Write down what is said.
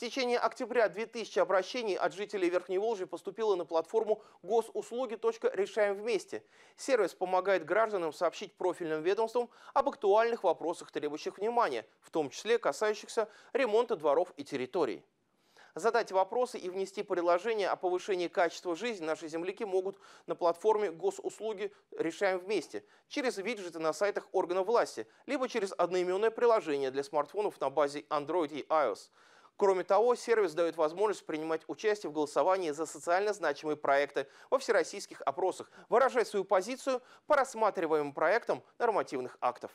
течение октября 2000 обращений от жителей Верхней Волжи поступило на платформу госуслуги.решаем вместе. Сервис помогает гражданам сообщить профильным ведомствам об актуальных вопросах, требующих внимания, в том числе касающихся ремонта дворов и территорий. Задать вопросы и внести предложение о повышении качества жизни наши земляки могут на платформе госуслуги «Решаем вместе» через виджеты на сайтах органов власти, либо через одноименное приложение для смартфонов на базе Android и iOS. Кроме того, сервис дает возможность принимать участие в голосовании за социально значимые проекты во всероссийских опросах, выражать свою позицию по рассматриваемым проектам нормативных актов.